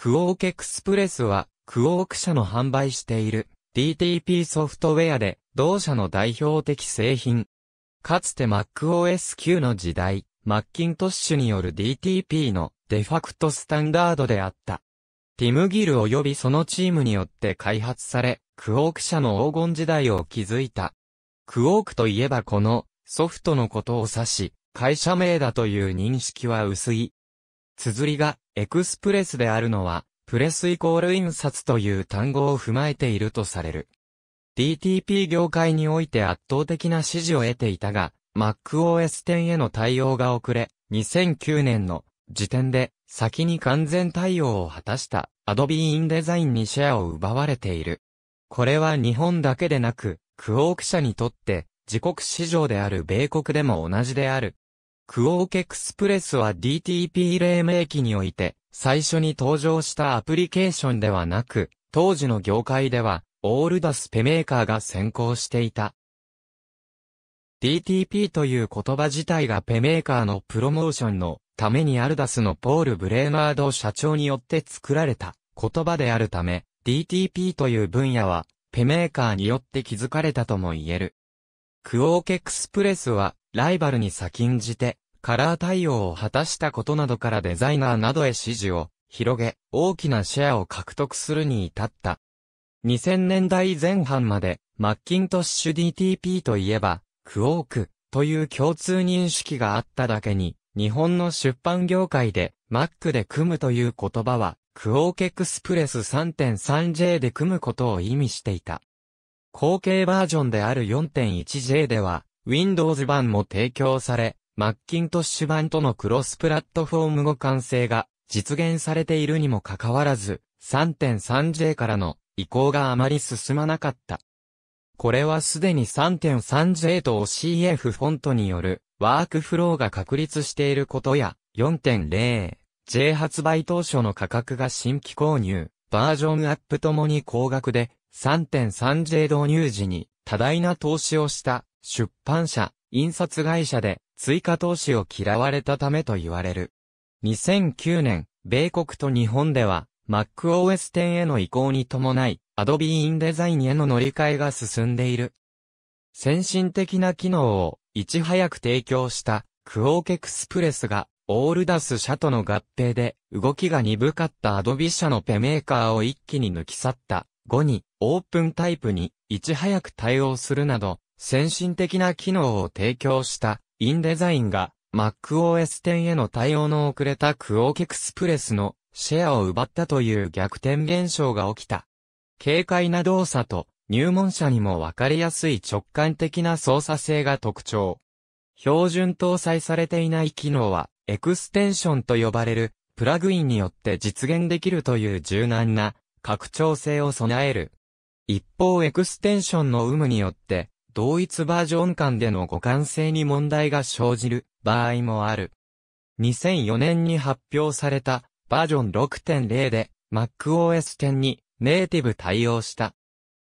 クオークエクスプレスは、クオーク社の販売している DTP ソフトウェアで、同社の代表的製品。かつて MacOS 9の時代、マッキントッシュによる DTP のデファクトスタンダードであった。ティムギル及びそのチームによって開発され、クオーク社の黄金時代を築いた。クオークといえばこのソフトのことを指し、会社名だという認識は薄い。綴りがエクスプレスであるのは、プレスイコール印刷という単語を踏まえているとされる。DTP 業界において圧倒的な支持を得ていたが、MacOS 10への対応が遅れ、2009年の時点で先に完全対応を果たした Adobe InDesign にシェアを奪われている。これは日本だけでなく、クオーク社にとって自国市場である米国でも同じであるクオーケクスプレスは DTP 黎明期において、最初に登場したアプリケーションではなく、当時の業界では、オールダスペメーカーが先行していた。DTP という言葉自体がペメーカーのプロモーションのためにアルダスのポール・ブレーマード社長によって作られた言葉であるため、DTP という分野はペメーカーによって築かれたとも言える。クオーケクスプレスはライバルに先んじて、カラー対応を果たしたことなどからデザイナーなどへ支持を広げ、大きなシェアを獲得するに至った。2000年代前半まで、マッキントッシュ DTP といえば、クオークという共通認識があっただけに、日本の出版業界で、Mac で組むという言葉は、クオークエクスプレス 3.3J で組むことを意味していた。後継バージョンである 4.1J では、Windows 版も提供され、マッキントッシュ版とのクロスプラットフォーム互換性が実現されているにもかかわらず、3.3J からの移行があまり進まなかった。これはすでに 3.3J と OCF フォントによるワークフローが確立していることや 4.0J 発売当初の価格が新規購入、バージョンアップともに高額で 3.3J 導入時に多大な投資をした出版社、印刷会社で追加投資を嫌われたためと言われる。2009年、米国と日本では MacOS 10への移行に伴い Adobe InDesign への乗り換えが進んでいる。先進的な機能をいち早く提供したクオーケクスプレスがオールダス社との合併で動きが鈍かったアドビ社のペメーカーを一気に抜き去った後にオープンタイプにいち早く対応するなど先進的な機能を提供したインデザインが MacOS 10への対応の遅れたクオーケクスプレスのシェアを奪ったという逆転現象が起きた。軽快な動作と入門者にもわかりやすい直感的な操作性が特徴。標準搭載されていない機能はエクステンションと呼ばれるプラグインによって実現できるという柔軟な拡張性を備える。一方エクステンションの有無によって同一バージョン間での互換性に問題が生じる場合もある。2004年に発表されたバージョン6.0で MacOS 10にネイティブ対応した。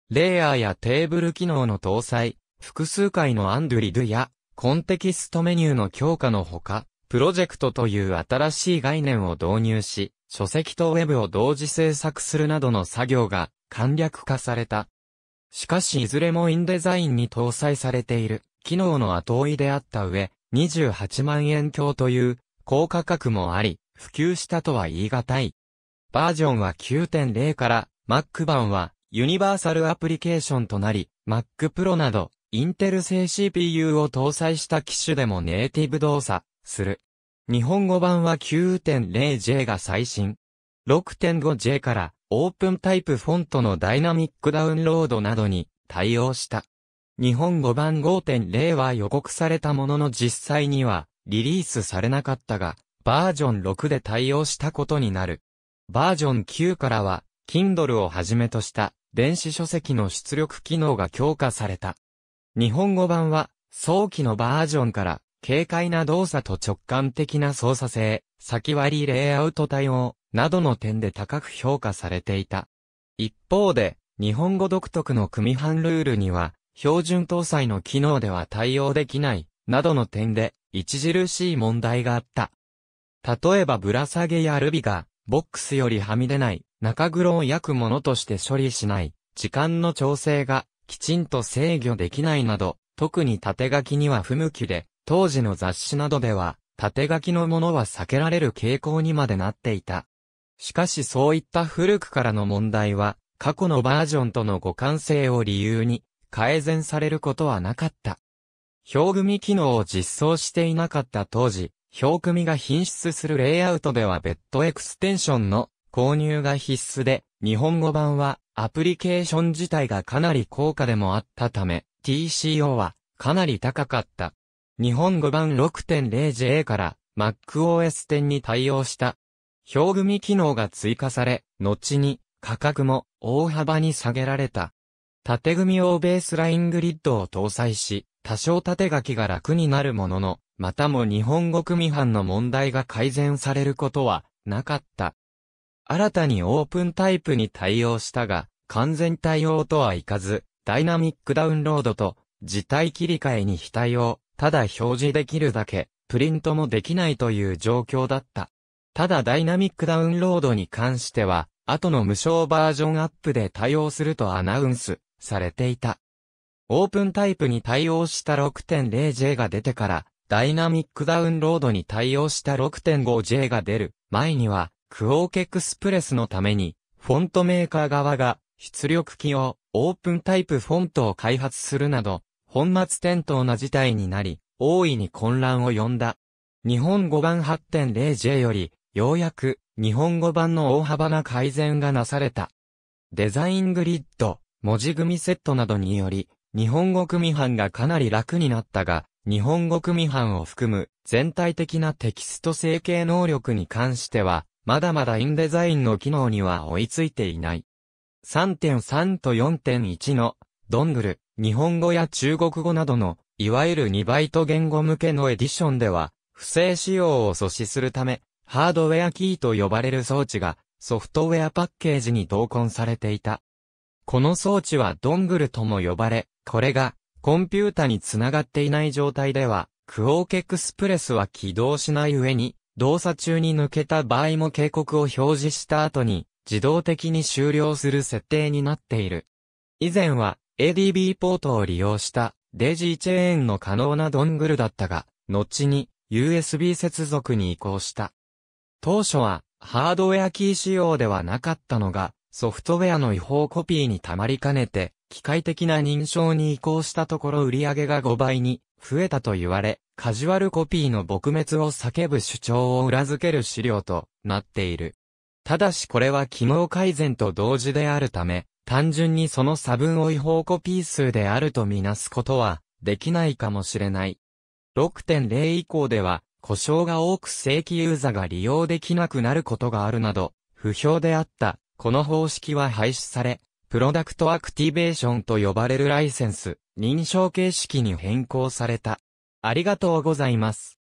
レイヤーやテーブル機能の搭載、複数回のアンドリドやコンテキストメニューの強化のほか、プロジェクトという新しい概念を導入し、書籍とウェブを同時制作するなどの作業が簡略化された。しかしいずれもインデザインに搭載されている機能の後追いであった上、28万円強という高価格もあり、普及したとは言い難い。バージョンは9.0から Mac 版はユニバーサルアプリケーションとなり、Mac Pro など、インテル製 CPU を搭載した機種でもネイティブ動作する。日本語版は 9.0J が最新。6.5J からオープンタイプフォントのダイナミックダウンロードなどに対応した。日本語版5.0は予告されたものの実際にはリリースされなかったが、バージョン6で対応したことになる。バージョン9からは、Kindle をはじめとした電子書籍の出力機能が強化された。日本語版は、早期のバージョンから、軽快な動作と直感的な操作性、先割りレイアウト対応、などの点で高く評価されていた。一方で、日本語独特の組版ルールには、標準搭載の機能では対応できない、などの点で、著しい問題があった。例えばぶら下げやルビが、ボックスよりはみ出ない、中黒を焼くものとして処理しない、時間の調整が、きちんと制御できないなど、特に縦書きには不向きで、当時の雑誌などでは、縦書きのものは避けられる傾向にまでなっていた。しかしそういった古くからの問題は、過去のバージョンとの互換性を理由に、改善されることはなかった。表組機能を実装していなかった当時、表組が品質するレイアウトでは別途エクステンションの購入が必須で、日本語版はアプリケーション自体がかなり高価でもあったため、TCO はかなり高かった。日本語版 6.0J から MacOS 10に対応した表組機能が追加され、後に価格も大幅に下げられた。縦組用ベースライングリッドを搭載し、多少縦書きが楽になるものの、またも日本語組版の問題が改善されることはなかった。新たにオープンタイプに対応したが、完全対応とはいかず、ダイナミックダウンロードと、字体切り替えに非対応、ただ表示できるだけ、プリントもできないという状況だった。ただダイナミックダウンロードに関しては、後の無償バージョンアップで対応するとアナウンスされていた。オープンタイプに対応した 6.0J が出てから、ダイナミックダウンロードに対応した 6.5J が出る前には、クオーケックスプレスのために、フォントメーカー側が出力機をオープンタイプフォントを開発するなど、本末転倒な事態になり、大いに混乱を呼んだ。日本語版 8.0J より、ようやく日本語版の大幅な改善がなされた。デザイングリッド、文字組セットなどにより、日本語組版がかなり楽になったが、日本語組版を含む全体的なテキスト整形能力に関しては、まだまだインデザインの機能には追いついていない。3.3と4.1の、ドングル、日本語や中国語などの、いわゆる2バイト言語向けのエディションでは、不正使用を阻止するため、ハードウェアキーと呼ばれる装置がソフトウェアパッケージに同梱されていた。この装置はドングルとも呼ばれ、これがコンピュータにつながっていない状態では、クオーケックスプレスは起動しない上に、動作中に抜けた場合も警告を表示した後に、自動的に終了する設定になっている。以前は ADB ポートを利用したデジーチェーンの可能なドングルだったが、後に USB 接続に移行した。当初は、ハードウェアキー仕様ではなかったのが、ソフトウェアの違法コピーに溜まりかねて、機械的な認証に移行したところ売上が5倍に増えたと言われ、カジュアルコピーの撲滅を叫ぶ主張を裏付ける資料となっている。ただしこれは機能改善と同時であるため、単純にその差分を違法コピー数であるとみなすことはできないかもしれない。6.0以降では、故障が多く正規ユーザが利用できなくなることがあるなど、不評であった、この方式は廃止され、プロダクトアクティベーションと呼ばれるライセンス、認証形式に変更された。ありがとうございます。